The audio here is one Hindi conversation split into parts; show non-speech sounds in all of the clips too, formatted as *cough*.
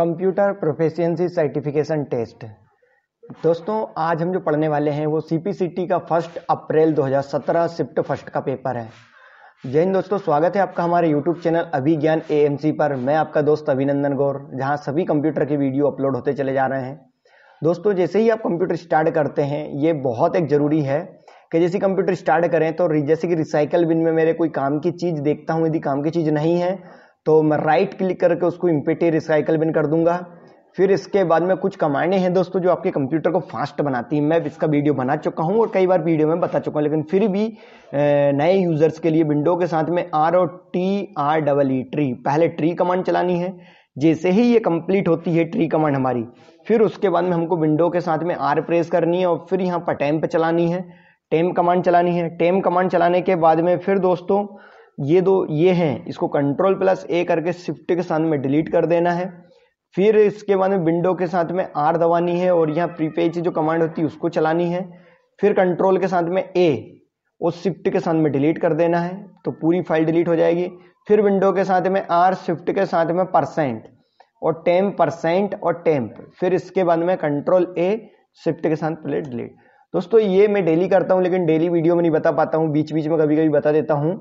कंप्यूटर प्रोफेशियंसी सर्टिफिकेशन टेस्ट दोस्तों आज हम जो पढ़ने वाले हैं वो सी का फर्स्ट अप्रैल 2017 शिफ्ट फर्स्ट का पेपर है जय हिंद दोस्तों स्वागत है आपका हमारे यूट्यूब चैनल अभिज्ञान ए पर मैं आपका दोस्त अभिनंदन गौर जहां सभी कंप्यूटर के वीडियो अपलोड होते चले जा रहे हैं दोस्तों जैसे ही आप कंप्यूटर स्टार्ट करते हैं ये बहुत एक ज़रूरी है कि जैसे कंप्यूटर स्टार्ट करें तो जैसे कि रिसाइकल बिन में मेरे कोई काम की चीज़ देखता हूँ यदि काम की चीज़ नहीं है तो मैं राइट क्लिक करके उसको इम्पेटी रिसाइकल बिन कर दूंगा फिर इसके बाद में कुछ कमांडें हैं दोस्तों जो आपके कंप्यूटर को फास्ट बनाती हैं मैं इसका वीडियो बना चुका हूं और कई बार वीडियो में बता चुका हूं लेकिन फिर भी नए यूज़र्स के लिए विंडो के साथ में R O T R double E tree पहले ट्री कमांड चलानी है जैसे ही ये कंप्लीट होती है ट्री कमांड हमारी फिर उसके बाद में हमको विंडो के साथ में आर प्रेस करनी है और फिर यहाँ पर टैम पर चलानी है टेम कमांड चलानी है टेम कमांड चलाने के बाद में फिर दोस्तों ये दो ये हैं इसको कंट्रोल प्लस ए करके शिफ्ट के साथ में डिलीट कर देना है फिर इसके बाद में विंडो के साथ में आर दबानी है और यहाँ प्रीपेज जो कमांड होती है उसको चलानी है फिर कंट्रोल के साथ में ए और शिफ्ट के साथ में डिलीट कर देना है तो पूरी फाइल डिलीट हो जाएगी फिर विंडो के साथ में आर शिफ्ट के साथ में परसेंट और टेम्प परसेंट और टेम्प फिर इसके बाद में कंट्रोल ए शिफ्ट के साथ प्लेट डिलीट दोस्तों ये मैं डेली करता हूँ लेकिन डेली वीडियो में नहीं बता पाता हूँ बीच बीच में कभी कभी बता देता हूँ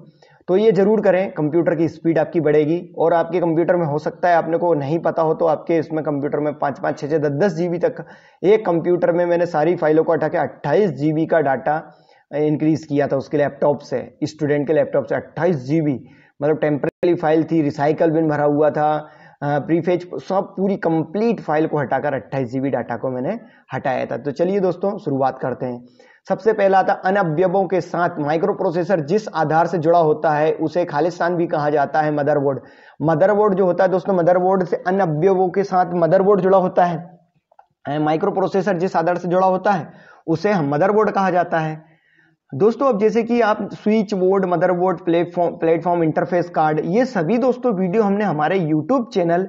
तो ये जरूर करें कंप्यूटर की स्पीड आपकी बढ़ेगी और आपके कंप्यूटर में हो सकता है आपने को नहीं पता हो तो आपके इसमें कंप्यूटर में पाँच पाँच छः छः दस दस जी तक एक कंप्यूटर में मैंने सारी फाइलों को हटा के अट्ठाईस जी का डाटा इंक्रीज़ किया था उसके लैपटॉप से स्टूडेंट के लैपटॉप से अट्ठाईस जी मतलब टेम्परेरी फाइल थी रिसाइकल बिन भरा हुआ था प्रीफेज सब पूरी कंप्लीट फाइल को हटाकर अट्ठाईस जी डाटा को मैंने हटाया था तो चलिए दोस्तों शुरुआत करते हैं सबसे पहला था अनव्यवों के साथ माइक्रो प्रोसेसर जिस आधार से जुड़ा होता है उसे खालिस्तान भी कहा जाता है मदरबोर्ड मदरबोर्ड जो होता है दोस्तों मदरबोर्ड से अनव्यवों के साथ मदरबोर्ड जुड़ा होता है माइक्रो प्रोसेसर जिस आधार से जुड़ा होता है उसे हम मदरबोर्ड कहा जाता है दोस्तों अब जैसे कि आप switch board motherboard platform platform interface card ये सभी दोस्तों वीडियो हमने हमारे यूट्यूब चैनल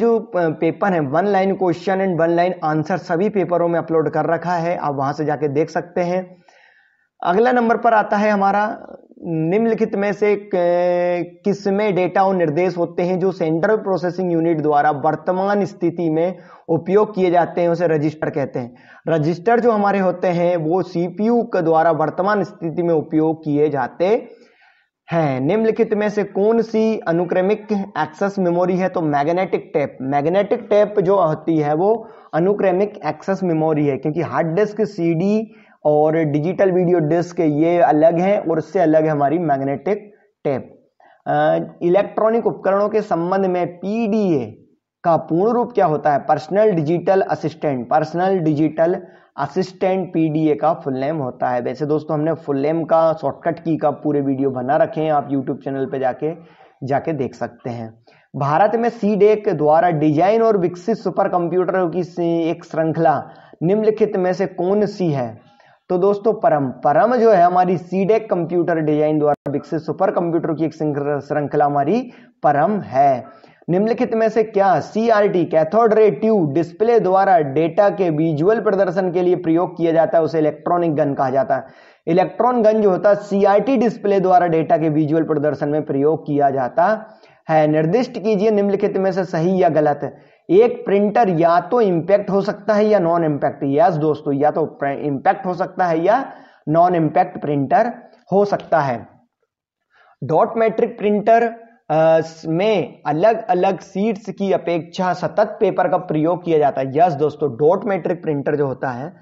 जो पेपर है one line question and one line answer सभी पेपरों में अपलोड कर रखा है आप वहां से जाके देख सकते हैं अगला नंबर पर आता है हमारा निम्नलिखित में से किसमें डेटा और निर्देश होते हैं जो सेंट्रल प्रोसेसिंग यूनिट द्वारा वर्तमान स्थिति में उपयोग किए जाते हैं उसे रजिस्टर कहते हैं रजिस्टर जो हमारे होते हैं वो सीपीयू के द्वारा वर्तमान स्थिति में उपयोग किए जाते है निम्नलिखित में से कौन सी अनुक्रमिक एक्सेस मेमोरी है तो मैग्नेटिक टेप मैग्नेटिक टेप जो होती है वो अनुक्रमिक एक्सेस मेमोरी है क्योंकि हार्ड डिस्क सीडी और डिजिटल वीडियो डिस्क ये अलग है और उससे अलग है हमारी मैग्नेटिक टेप इलेक्ट्रॉनिक उपकरणों के संबंध में पीडीए का पूर्ण रूप क्या होता है personal digital assistant personal digital assistant PDA का फुल नेम होता है वैसे दोस्तों हमने फुल नेम का शॉर्टकट की का पूरे वीडियो बना रखे हैं आप यूट्यूब चैनल पर जाके जाके देख सकते हैं भारत में सी डेक e द्वारा डिजाइन और विकसित सुपर कंप्यूटर की एक श्रृंखला निम्नलिखित में से कौन सी है तो दोस्तों परम परम जो है हमारी डेक कंप्यूटर डिजाइन द्वारा विकसित सुपर कंप्यूटर की एक श्रृंखला हमारी परम है निम्नलिखित में से क्या CRT cathode ray tube display द्वारा डेटा के विजुअल प्रदर्शन के लिए प्रयोग किया जाता है उसे इलेक्ट्रॉनिक गन कहा जाता है इलेक्ट्रॉन गन जो होता है सीआरटी डिस्प्ले द्वारा डेटा के विजुअल प्रदर्शन में प्रयोग किया जाता है निर्दिष्ट कीजिए निम्नलिखित में से सही या गलत एक प्रिंटर या तो इंपैक्ट हो सकता है या नॉन इंपैक्ट यस दोस्तों या तो इंपैक्ट हो सकता है या नॉन इंपैक्ट प्रिंटर हो सकता है डॉट मैट्रिक प्रिंटर में अलग अलग सीट्स की अपेक्षा सतत पेपर का प्रयोग किया जाता है यस दोस्तों डॉट मैट्रिक प्रिंटर जो होता है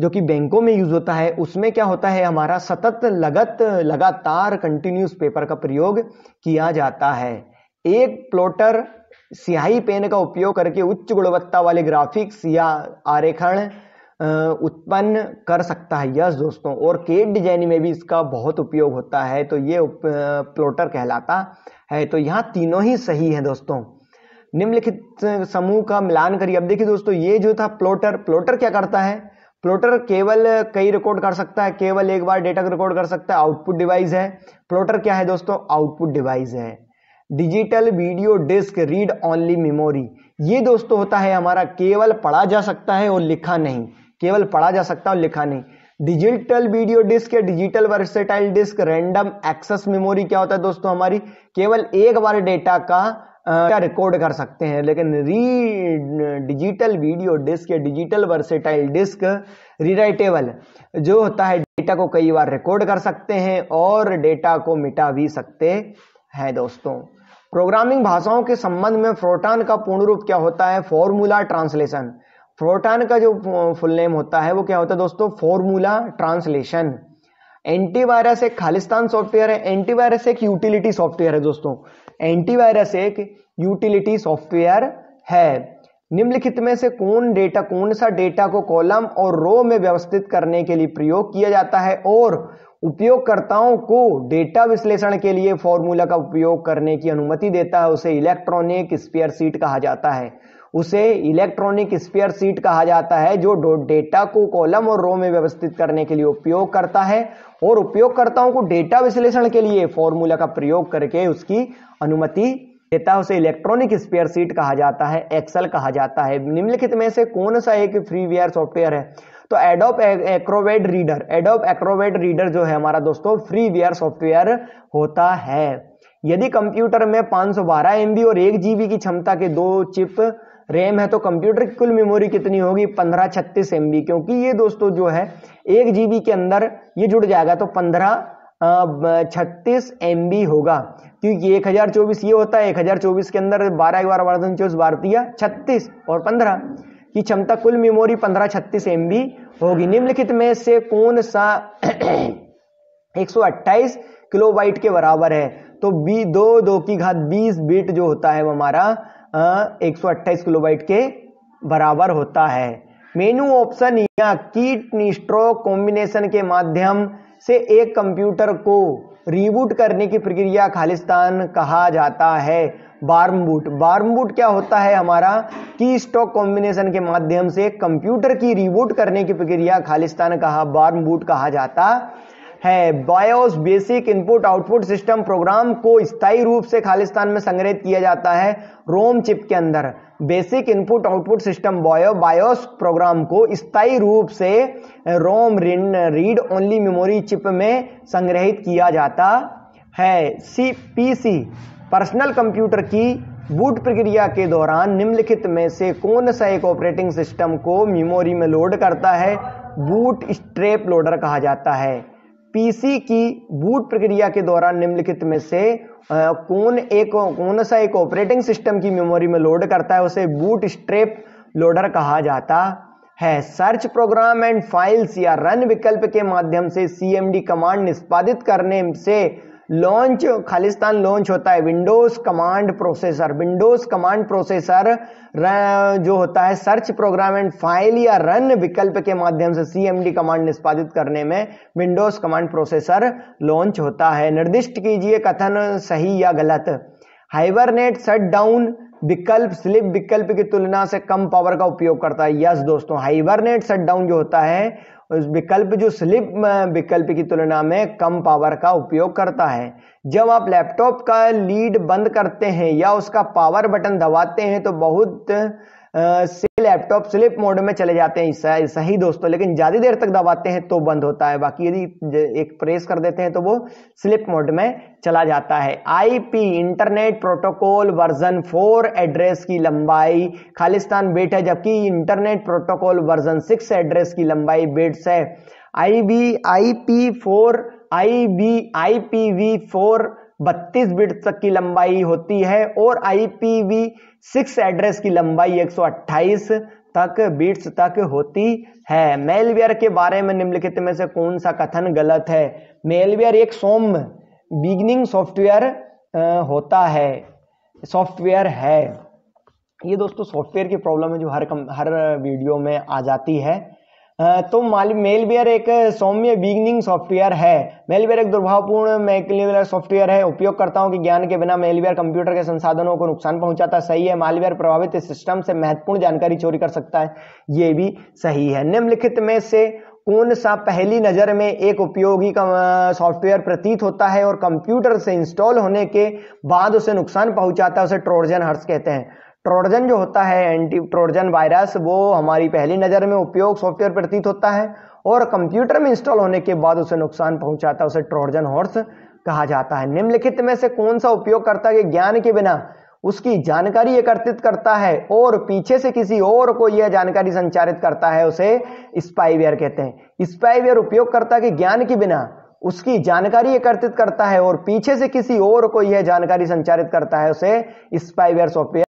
जो कि बैंकों में यूज होता है उसमें क्या होता है हमारा सतत लगत लगातार कंटिन्यूस पेपर का प्रयोग किया जाता है एक प्लॉटर स्याही पेन का उपयोग करके उच्च गुणवत्ता वाले ग्राफिक्स या आरेखण उत्पन्न कर सकता है यस दोस्तों और केक डिजाइनिंग में भी इसका बहुत उपयोग होता है तो ये प्लोटर कहलाता है तो यहाँ तीनों ही सही है दोस्तों निम्नलिखित समूह का मिलान करिए अब देखिए दोस्तों ये जो था प्लोटर प्लोटर क्या करता है प्लोटर केवल कई रिकॉर्ड कर सकता है केवल एक बार डेटा रिकॉर्ड कर सकता है आउटपुट डिवाइस है प्लोटर क्या है दोस्तों आउटपुट डिवाइस है digital video disk read only memory ये दोस्तों होता है हमारा केवल पढ़ा जा सकता है और लिखा नहीं केवल पढ़ा जा सकता और लिखा नहीं डिजिटल वीडियो डिस्क या digital versatile disk random access memory क्या होता है दोस्तों हमारी केवल एक बार डेटा का क्या रिकॉर्ड कर सकते हैं लेकिन री डिजिटल वीडियो डिस्क या डिजिटल वर्सेटाइल डिस्क रिराइटेबल जो होता है डेटा को कई बार रिकॉर्ड कर सकते हैं और डेटा को मिटा भी सकते हैं दोस्तों प्रोग्रामिंग भाषाओं के संबंध में फ्रोटान का पूर्ण रूप क्या होता है फॉर्मूला ट्रांसलेशन प्रोटॉन का जो फुल नेम होता है वो क्या होता है दोस्तों फॉर्मूला ट्रांसलेशन एंटीवायरस एक खालिस्तान सॉफ्टवेयर है एंटीवायरस एक यूटिलिटी सॉफ्टवेयर है दोस्तों एंटीवायरस एक यूटिलिटी सॉफ्टवेयर है निम्नलिखित में से कौन डेटा कौन सा डेटा को कॉलम और रो में व्यवस्थित करने के लिए प्रयोग किया जाता है और उपयोगकर्ताओं को डेटा विश्लेषण के लिए फॉर्मूला का उपयोग करने की अनुमति देता है उसे इलेक्ट्रॉनिक स्पेयर सीट कहा जाता है उसे इलेक्ट्रॉनिक स्पेयर सीट कहा जाता है जो डेटा को कॉलम और रो में व्यवस्थित करने के लिए उपयोग करता है और उपयोगकर्ताओं को डेटा विश्लेषण के लिए फॉर्मूला का प्रयोग करके उसकी अनुमति देता है उसे इलेक्ट्रॉनिक स्पेयर सीट कहा जाता है एक्सल कहा जाता है निम्नलिखित में से कौन सा एक फ्रीवेयर सॉफ्टवेयर है तो Adobe Acrobat reader Adobe Acrobat reader जो है हमारा दोस्तों फ्रीवेयर सॉफ्टवेयर होता है यदि कंप्यूटर में 512 सौ और एक जीबी की क्षमता के दो चिप रैम है तो कंप्यूटर की कुल मेमोरी कितनी होगी पंद्रह छत्तीस एम क्योंकि ये दोस्तों जो है एक जीबी के अंदर ये जुड़ जाएगा तो पंद्रह छत्तीस एम होगा क्योंकि एक हजार चौबीस ये होता है एक हजार चौबीस के अंदर बारह एक बारह बारह चौबीस भारतीय छत्तीस और पंद्रह की क्षमता कुल मेमोरी पंद्रह छत्तीस एम होगी निम्नलिखित में से कौन सा *clears throat* एक सौ किलोबाइट के बराबर है तो बी दो दो की घात बीस बीट जो होता है वो हमारा एक किलोबाइट के बराबर होता है मेनू ऑप्शन या कीट निस्ट्रोक कॉम्बिनेशन के माध्यम से एक कंप्यूटर को रीबूट करने की प्रक्रिया खालिस्तान कहा जाता है बार्म बूट बार्म बूट क्या होता है हमारा की स्टॉक कॉम्बिनेशन के माध्यम से कंप्यूटर की रिबूट करने की प्रक्रिया खालिस्तान कहा बार्म बूट कहा जाता है BIOS basic input output system program को स्थायी रूप से खालिस्तान में संग्रहित किया जाता है रोम चिप के अंदर basic input output system bio BIOS program को स्थायी रूप से ROM read only memory chip में संग्रहित किया जाता है C P C personal computer की बूट प्रक्रिया के दौरान निम्नलिखित में से कौन सा एक ऑपरेटिंग सिस्टम को मेमोरी में लोड करता है बूट स्ट्रेप लोडर कहा जाता है पीसी की बूट प्रक्रिया के दौरान निम्नलिखित में से कौन एक कौन सा एक ऑपरेटिंग सिस्टम की मेमोरी में लोड करता है उसे बूट स्ट्रेप लोडर कहा जाता है सर्च प्रोग्राम एंड फाइल्स या रन विकल्प के माध्यम से सीएमडी कमांड निष्पादित करने से लॉन्च खालिस्तान लॉन्च होता है Windows command processor Windows command processor जो होता है सर्च प्रोग्राम एंड फाइल या रन विकल्प के माध्यम से सीएमडी कमांड निष्पादित करने में विंडोज कमांड प्रोसेसर लॉन्च होता है निर्दिष्ट कीजिए कथन सही या गलत हाइबरनेट शट डाउन विकल्प स्लिप विकल्प की तुलना से कम पावर का उपयोग करता है यस दोस्तों हाइबरनेट डाउन जो होता है उस विकल्प जो स्लिप विकल्प की तुलना में कम पावर का उपयोग करता है जब आप लैपटॉप का लीड बंद करते हैं या उसका पावर बटन दबाते हैं तो बहुत से लैपटॉप स्लिप मोड में चले जाते हैं सही दोस्तों लेकिन ज़्यादा देर तक दबाते हैं तो बंद होता है बाकी यदि एक प्रेस कर देते हैं तो वो स्लिप मोड में चला जाता है IP internet protocol version four address की लंबाई खालिस्तान बेट है जबकि internet protocol version six address की लंबाई बेट्स है I B I P four I B I P V four बत्तीस बिट तक की लंबाई होती है और IPv6 सिक्स एड्रेस की लंबाई 128 तक बिट्स तक होती है मेलवेयर के बारे में निम्नलिखित में से कौन सा कथन गलत है मेलवेयर एक सोम बिगनिंग सॉफ्टवेयर होता है सॉफ्टवेयर है ये दोस्तों सॉफ्टवेयर की प्रॉब्लम है जो हर कम हर वीडियो में आ जाती है तो मेलवेयर एक सौम्य बिगनिंग सॉफ्टवेयर है मेलवेयर एक दुर्भावपूर्ण मेलवेयर सॉफ्टवेयर है उपयोगकर्ताओं के ज्ञान के बिना मेलवेयर कंप्यूटर के संसाधनों को नुकसान पहुंचाता सही है मालवेयर प्रभावित सिस्टम से महत्वपूर्ण जानकारी चोरी कर सकता है ये भी सही है निम्नलिखित में से कौन सा पहली नज़र में एक उपयोगी सॉफ्टवेयर प्रतीत होता है और कंप्यूटर से इंस्टॉल होने के बाद उसे नुकसान पहुंचाता है उसे ट्रोजन हर्स कहते हैं ट्रोडजन जो होता है एंटी ट्रोडजन वायरस वो हमारी पहली नज़र में उपयोग सॉफ्टवेयर प्रतीत होता है और कंप्यूटर में इंस्टॉल होने के बाद उसे नुकसान पहुंचाता है उसे ट्रोडजन हॉर्स कहा जाता है निम्नलिखित में से कौन सा उपयोगकर्ता के ज्ञान के बिना उसकी जानकारी एकत्रित करता है और पीछे से किसी और को यह जानकारी संचारित करता है उसे स्पाईवेयर कहते हैं स्पाईवेयर उपयोगकर्ता के ज्ञान के बिना उसकी जानकारी एकत्रित करता है और पीछे से किसी और को यह जानकारी संचारित करता है उसे स्पाईवेयर सॉफ्टवेयर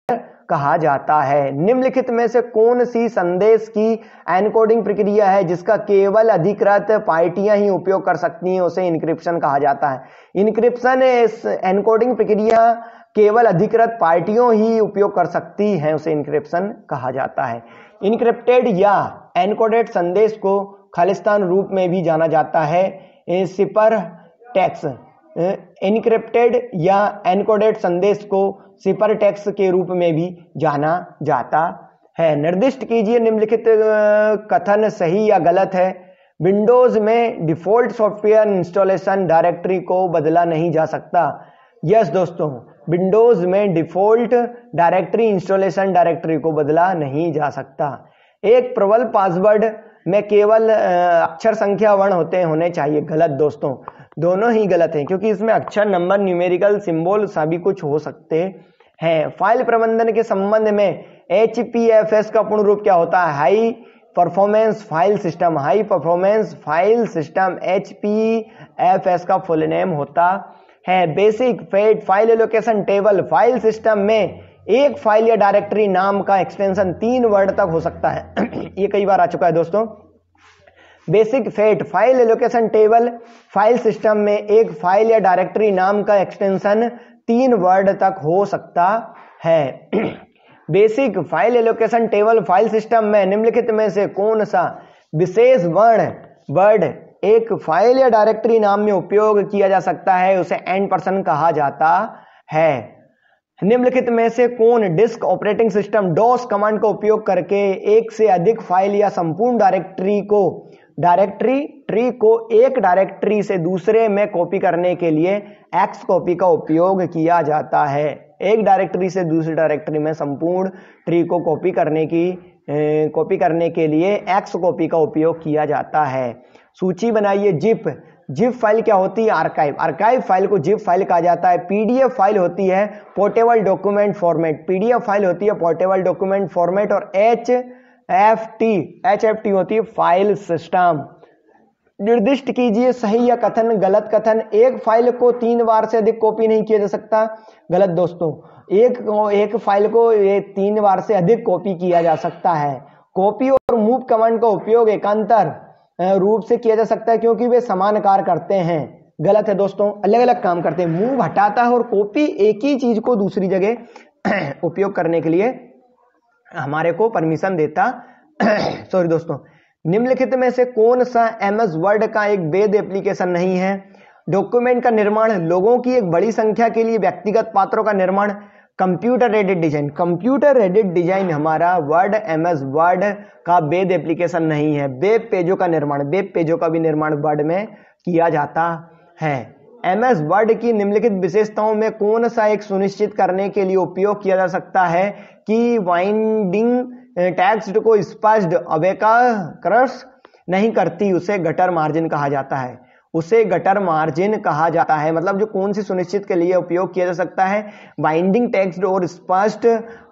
कहा जाता है निम्नलिखित में से कौन सी संदेश की एनकोडिंग प्रक्रिया है जिसका केवल अधिकृत पार्टियां ही उपयोग कर सकती हैं उसे इनक्रिप्शन कहा जाता है इनक्रिप्शन इस एनकोडिंग प्रक्रिया केवल अधिकृत पार्टियों ही उपयोग कर सकती हैं उसे इनक्रिप्शन कहा जाता है इनक्रिप्टेड या एनकोडेड संदेश को खालिस्तान रूप में भी जाना जाता है सिपर टैक्स इनक्रिप्टेड या एनकोडेड संदेश को सिपर टैक्स के रूप में भी जाना जाता है निर्दिष्ट कीजिए निम्नलिखित कथन सही या गलत है विंडोज में डिफॉल्ट सॉफ्टवेयर इंस्टॉलेशन डायरेक्टरी को बदला नहीं जा सकता यस दोस्तों विंडोज में डिफॉल्ट डायरेक्टरी इंस्टॉलेशन डायरेक्टरी को बदला नहीं जा सकता एक प्रबल पासवर्ड में केवल अक्षर संख्या वर्ण होते होने चाहिए गलत दोस्तों दोनों ही गलत है क्योंकि इसमें अक्षर नंबर न्यूमेरिकल सिंबल सभी कुछ हो सकते हैं फाइल प्रबंधन के संबंध में एच का पूर्ण रूप क्या होता है high performance file system high performance file system H का फुल नेम होता है basic FAT file allocation table file system में एक फाइल या डायरेक्टरी नाम का एक्सटेंशन तीन वर्ड तक हो सकता है *clears throat* ये कई बार आ चुका है दोस्तों basic FAT file allocation table file system में एक फाइल या डायरेक्टरी नाम का एक्सटेंशन तीन वर्ड तक हो सकता है *clears throat* basic file allocation table file system में निम्नलिखित में से कौन सा विशेष वर्ण वर्ड एक फाइल या डायरेक्टरी नाम में उपयोग किया जा सकता है उसे एंड पर्सन कहा जाता है निम्नलिखित में से कौन disk operating system DOS command का उपयोग करके एक से अधिक फाइल या संपूर्ण डायरेक्टरी को डायरेक्टरी ट्री को एक डायरेक्टरी से दूसरे में कॉपी करने के लिए एक्स कॉपी का उपयोग किया जाता है एक डायरेक्टरी से दूसरी डायरेक्टरी में संपूर्ण ट्री को कॉपी करने की कॉपी करने के लिए एक्स कॉपी का उपयोग किया जाता है सूची बनाइए जिप जिप फाइल क्या होती है आर्काइव आर्काइव फाइल को जिप फाइल कहा जाता है पीडीएफ फाइल होती है portable document format PDF file होती है पोर्टेबल डॉक्यूमेंट फॉर्मेट और H F T H F T होती है फाइल सिस्टम निर्दिष्ट कीजिए सही या कथन गलत कथन एक फाइल को तीन बार से अधिक कॉपी नहीं किया जा सकता गलत दोस्तों एक एक फाइल को ये तीन बार से अधिक कॉपी किया जा सकता है कॉपी और मूव कमांड का उपयोग एकांतर रूप से किया जा सकता है क्योंकि वे समान कार्य करते हैं गलत है दोस्तों अलग अलग काम करते हैं मूव हटाता है और कॉपी एक ही चीज को दूसरी जगह *clears throat* उपयोग करने के लिए हमारे को परमिशन देता सॉरी *clears throat* दोस्तों निम्नलिखित में से कौन सा एम एस वर्ड का एक वेद एप्लीकेशन नहीं है डॉक्यूमेंट का निर्माण लोगों की एक बड़ी संख्या के लिए व्यक्तिगत पात्रों का निर्माण computer aided design computer aided design हमारा वर्ड एम एस वर्ड का वेद एप्लीकेशन नहीं है वेब पेजों का निर्माण वेब पेजों का भी निर्माण वर्ड में किया जाता है एम एस वर्ड की निम्नलिखित विशेषताओं में कौन सा एक सुनिश्चित करने के लिए उपयोग किया जा सकता है कि वाइंडिंग टेक्स्ट eh, को स्पष्ट अवेकाक्रश नहीं करती उसे गटर मार्जिन कहा जाता है उसे गटर मार्जिन कहा जाता है मतलब जो कौन सी सुनिश्चित के लिए उपयोग किया जा सकता है बाइंडिंग टेक्स्ट और स्पष्ट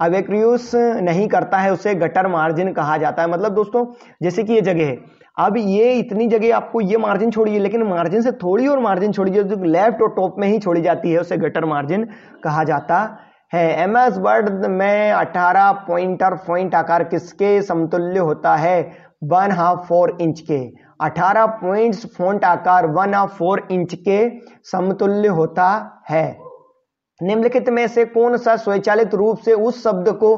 अवेक्रियूस नहीं करता है उसे गटर मार्जिन कहा जाता है मतलब दोस्तों जैसे कि ये जगह है अब ये इतनी जगह आपको ये मार्जिन छोड़िए लेकिन मार्जिन से थोड़ी और मार्जिन छोड़ी जो लेफ्ट और टॉप में ही छोड़ी जाती है उसे गटर मार्जिन कहा जाता है एम एस वर्ड में 18 पॉइंट और पॉइंट आकार किसके समतुल्य होता है वन हाफ फोर इंच के 18 पॉइंट्स फोन आकार वन हाफ फोर इंच के समतुल्य होता है निम्नलिखित में से कौन सा स्वचालित रूप से उस शब्द को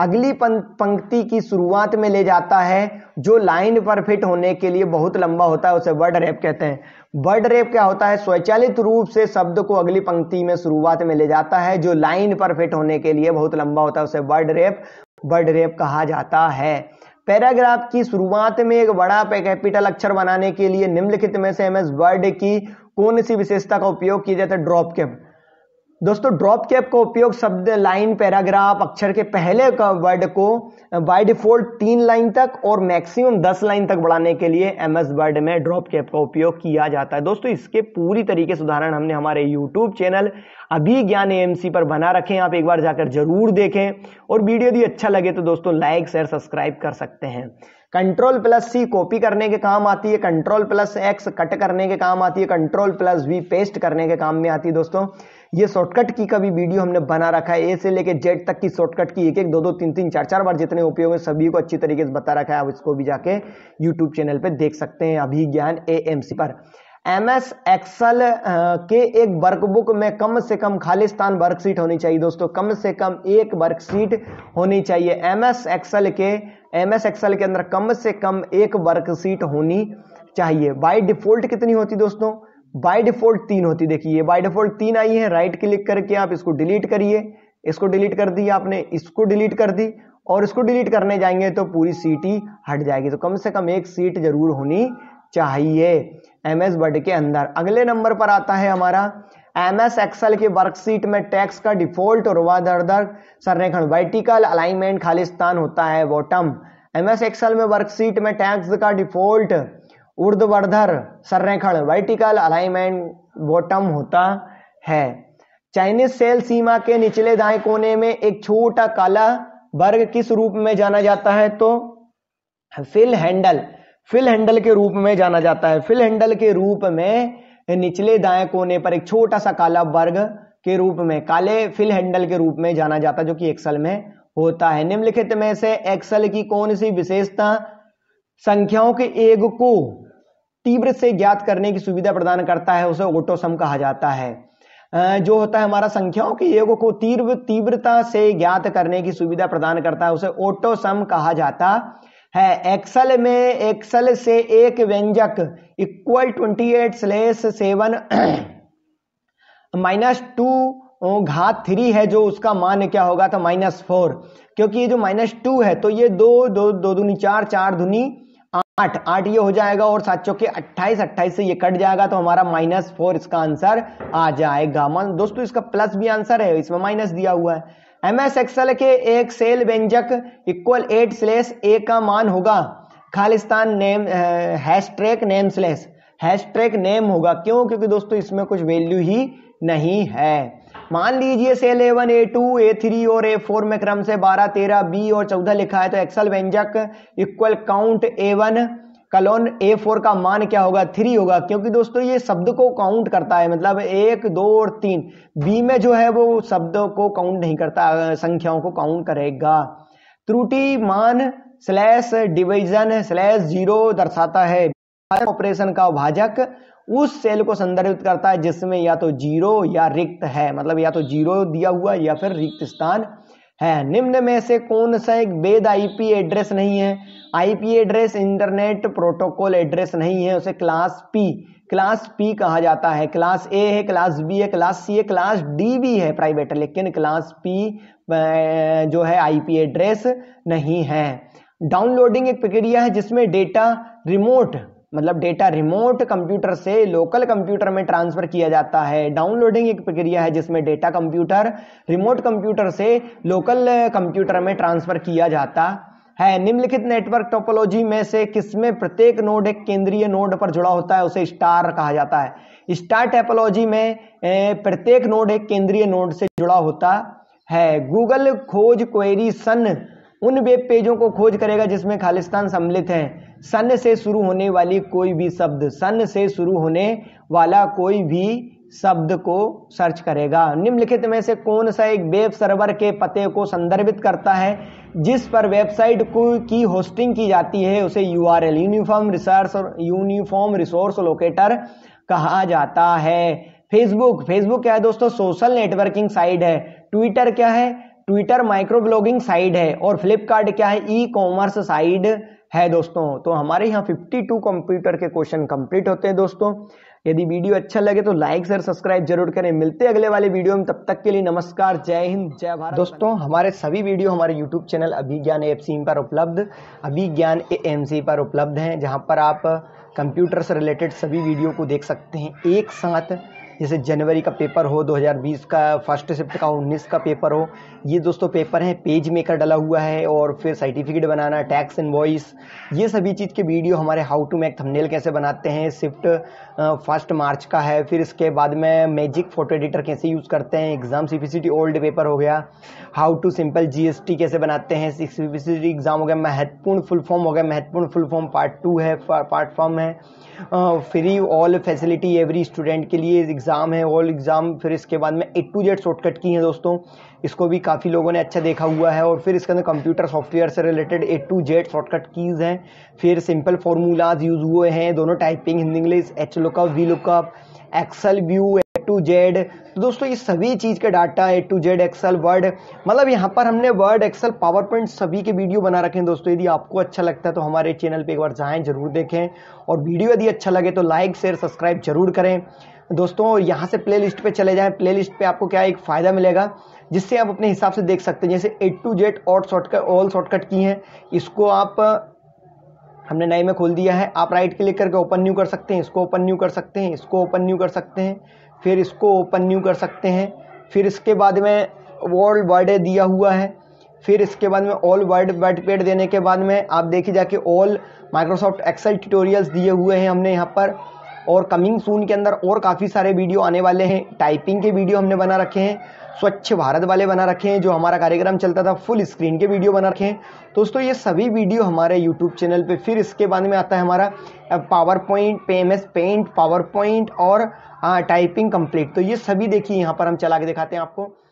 अगली पंक्ति की शुरुआत में ले जाता है जो लाइन पर फिट होने के लिए बहुत लंबा होता है उसे वर्ड रेप कहते हैं वर्ड रेप क्या होता है स्वचालित रूप से शब्द को अगली पंक्ति में शुरुआत में ले जाता है जो लाइन पर फिट होने के लिए बहुत लंबा होता है उसे वर्ड रेप वर्ड रेप कहा जाता है पैराग्राफ की शुरुआत में एक बड़ा कैपिटल अक्षर बनाने के लिए निम्नलिखित में से एम एस वर्ड की कौन सी विशेषता का उपयोग किया जाता है ड्रॉप कैप दोस्तों ड्रॉप कैप का उपयोग शब्द लाइन पैराग्राफ अक्षर के पहले वर्ड को बाय डिफॉल्ट तीन लाइन तक और मैक्सिमम दस लाइन तक बढ़ाने के लिए एम एस वर्ड में ड्रॉप कैप का उपयोग किया जाता है दोस्तों इसके पूरी तरीके से उदाहरण हमने हमारे यूट्यूब चैनल अभी ज्ञान ए पर बना रखे आप एक बार जाकर जरूर देखें और वीडियो यदि अच्छा लगे तो दोस्तों लाइक शेयर सब्सक्राइब कर सकते हैं कंट्रोल प्लस सी कॉपी करने के काम आती है कंट्रोल प्लस एक्स कट करने के काम आती है कंट्रोल प्लस वी पेस्ट करने के काम में आती है दोस्तों ये शॉर्टकट की का भी वीडियो हमने बना रखा है ए से लेकर जेड तक की शॉर्टकट की एक एक दो दो तीन तीन चार चार बार जितने उपयोग है सभी को अच्छी तरीके से बता रखा है आप इसको भी जाके यूट्यूब चैनल पर देख सकते हैं अभी ज्ञान ए पर एम एस एक्सल के एक वर्कबुक में कम से कम खालिस्तान वर्कशीट होनी चाहिए दोस्तों कम से कम एक वर्कशीट होनी चाहिए एम एस एक्सल के एम एस एक्सल के अंदर कम से कम एक वर्कशीट होनी चाहिए बाई डिफॉल्ट कितनी होती दोस्तों बाय डिफॉल्ट तीन होती देखिए बाय डिफॉल्ट तीन आई है राइट क्लिक करके आप इसको डिलीट करिए इसको डिलीट कर दी आपने इसको डिलीट कर दी और इसको डिलीट करने जाएंगे तो पूरी सीट ही हट जाएगी तो कम से कम एक सीट जरूर होनी चाहिए एम एस वर्ड के अंदर अगले नंबर पर आता है हमारा एम एस एक्सएल के वर्कशीट में टैक्स का डिफॉल्ट और वादर संरेखण वर्टिकल अलाइनमेंट खालिस्तान होता है बॉटम एम एस एक्सएल में वर्कशीट में टैक्स का डिफॉल्ट ऊर्ध्वर्धर संरेखण वर्टिकल अलाइनमेंट बॉटम होता है चाइनीज सेल सीमा के निचले दाएं कोने में एक छोटा काला वर्ग किस रूप में जाना जाता है तो फिल हैंडल फिल हैंडल के रूप में जाना जाता है फिल हैंडल के रूप में निचले दाएं कोने पर एक छोटा सा काला वर्ग के रूप में काले फिल हैंडल के रूप में जाना जाता है जो कि एक्सल में होता है निम्नलिखित में से एक्सल की कौन सी विशेषता संख्याओं के एग को तीव्र से ज्ञात करने की सुविधा प्रदान करता है उसे ओटोसम कहा जाता है जो होता है हमारा संख्याओं के योग को तीव्र तीव्रता से ज्ञात करने की सुविधा प्रदान करता है उसे ओटोसम कहा जाता है एक्सल में एक्सल से एक व्यंजक equal twenty eight slash seven minus two घात थ्री है जो उसका मान क्या होगा तो माइनस फोर क्योंकि ये जो माइनस टू है तो ये दो दो दो दूनी चार चार धुनी आठ आठ ये हो जाएगा और सात चौके अट्ठाईस अट्ठाईस से ये कट जाएगा तो हमारा माइनस फोर इसका आंसर आ जाएगा मान दोस्तों इसका प्लस भी आंसर है इसमें माइनस दिया हुआ है एम एस एक्सएल के एक सेल व्यंजक इक्वल एट स्लेस ए का मान होगा खालिस्तान name hashtag name slash hashtag name होगा क्यों क्योंकि दोस्तों इसमें कुछ वैल्यू ही नहीं है मान लीजिए cell A one A two A three और ए फोर में क्रम से बारह तेरह बी और चौदह लिखा है तो एक्सल व्यंजक equal count A one colon A four का मान क्या होगा थ्री होगा क्योंकि दोस्तों ये शब्द को काउंट करता है मतलब एक दो और तीन बी में जो है वो शब्द को काउंट नहीं करता संख्याओं को काउंट करेगा त्रुटि मान स्लैश डिवीजन स्लैश जीरो दर्शाता है ऑपरेशन का भाजक उस सेल को संदर्भित करता है जिसमें या तो जीरो या रिक्त है मतलब या तो जीरो दिया हुआ या फिर रिक्त स्थान है निम्न में से कौन सा एक वेद आईपी एड्रेस नहीं है IP address internet protocol address नहीं है उसे क्लास पी क्लास पी कहा जाता है क्लास ए है क्लास बी है क्लास सी है क्लास डी भी है प्राइवेट लेकिन क्लास पी जो है आईपी एड्रेस नहीं है डाउनलोडिंग एक प्रक्रिया है जिसमें डेटा रिमोट मतलब डेटा रिमोट कंप्यूटर से लोकल कंप्यूटर में ट्रांसफर किया जाता है डाउनलोडिंग एक प्रक्रिया है जिसमें डेटा कंप्यूटर रिमोट कंप्यूटर से लोकल कंप्यूटर में ट्रांसफर किया जाता है निम्नलिखित नेटवर्क टोपोलॉजी में से किसमें प्रत्येक नोड एक केंद्रीय नोड पर जुड़ा होता है उसे स्टार कहा जाता है स्टार टेपोलॉजी में प्रत्येक नोड एक केंद्रीय नोड से जुड़ा होता है गूगल खोज क्वेरी सन उन वेब पेजों को खोज करेगा जिसमें खालिस्तान सम्मिलित है सन से शुरू होने वाली कोई भी शब्द सन से शुरू होने वाला कोई भी शब्द को सर्च करेगा निम्नलिखित में से कौन सा एक वेब सर्वर के पते को संदर्भित करता है जिस पर वेबसाइट को की होस्टिंग की जाती है उसे U R L uniform research और यूनिफॉर्म रिसोर्स लोकेटर कहा जाता है फेसबुक फेसबुक क्या है दोस्तों सोशल नेटवर्किंग साइट है ट्विटर क्या है ट्विटर माइक्रो ब्लॉगिंग साइड है और फ्लिपकार्ट क्या है ई कॉमर्स साइड है दोस्तों तो हमारे यहाँ 52 कंप्यूटर के क्वेश्चन कंप्लीट होते हैं दोस्तों यदि वीडियो अच्छा लगे तो लाइक और सब्सक्राइब जरूर करें मिलते हैं अगले वाले वीडियो में तब तक के लिए नमस्कार जय हिंद जय भारत दोस्तों हमारे सभी वीडियो हमारे यूट्यूब चैनल अभिज्ञान एफ पर उपलब्ध अभिज्ञान एम पर उपलब्ध हैं जहाँ पर आप कंप्यूटर से रिलेटेड सभी वीडियो को देख सकते हैं एक साथ जैसे जनवरी का पेपर हो 2020 का फर्स्ट शिफ्ट का 19 का पेपर हो ये दोस्तों पेपर हैं पेज मेकर डला हुआ है और फिर सर्टिफिकेट बनाना टैक्स इन्वॉइस ये सभी चीज़ के वीडियो हमारे हाउ टू मेक थंबनेल कैसे बनाते हैं शिफ्ट फर्स्ट मार्च का है फिर इसके बाद में मैजिक फ़ोटो एडिटर कैसे यूज़ करते हैं एग्ज़ाम सी ओल्ड पेपर हो गया हाउ टू सिंपल जी कैसे बनाते हैं सी एग्ज़ाम हो गया महत्वपूर्ण फुल फॉर्म हो गया महत्वपूर्ण फुल फॉर्म पार्ट टू है पार्ट फॉर्म है free all facility every student के लिए एग्ज़ाम है ऑल एग्ज़ाम फिर इसके बाद में ए टू जेड शॉर्टकट की है दोस्तों इसको भी काफ़ी लोगों ने अच्छा देखा हुआ है और फिर इसके अंदर कंप्यूटर सॉफ्टवेयर से related A to Z shortcut keys हैं फिर सिंपल फार्मूलाज यूज़ हुए हैं दोनों typing Hindi English H lookup V lookup Excel view to Z तो दोस्तों ये सभी चीज़ के data A to Z Excel Word मतलब यहाँ पर हमने वर्ड एक्सेल पावर पॉइंट सभी के वीडियो बना रखे हैं दोस्तों यदि आपको अच्छा लगता है तो हमारे चैनल पर एक बार जाएं जरूर देखें और वीडियो यदि अच्छा लगे तो लाइक शेयर सब्सक्राइब जरूर करें दोस्तों यहाँ से प्ले लिस्ट पर चले जाएँ प्ले लिस्ट पर आपको क्या एक फ़ायदा मिलेगा जिससे आप अपने हिसाब से देख सकते हैं जैसे ए टू जेड और शॉर्टकट ऑल शॉर्टकट की हैं इसको आप हमने नए में खोल दिया है आप राइट क्लिक करके ओपन न्यू कर सकते हैं इसको ओपन न्यू कर सकते हैं इसको ओपन न्यू कर सकते हैं फिर इसको ओपन न्यू कर सकते हैं फिर इसके बाद में वर्ल्ड वर्ड दिया हुआ है फिर इसके बाद में ऑल वाइड वर्ड पेड देने के बाद में आप देखिए जाके ऑल माइक्रोसॉफ्ट एक्सेल ट्यूटोरियल्स दिए हुए हैं हमने यहाँ पर और कमिंग सून के अंदर और काफ़ी सारे वीडियो आने वाले हैं टाइपिंग के वीडियो हमने बना रखे हैं स्वच्छ भारत वाले बना रखे हैं जो हमारा कार्यक्रम चलता था फुल स्क्रीन के वीडियो बना रखे हैं दोस्तों ये सभी वीडियो हमारे यूट्यूब चैनल पे फिर इसके बाद में आता है हमारा पावर पॉइंट पे पेंट पावर पॉइंट और हाँ टाइपिंग कंप्लीट तो ये सभी देखिए यहाँ पर हम चला के दिखाते हैं आपको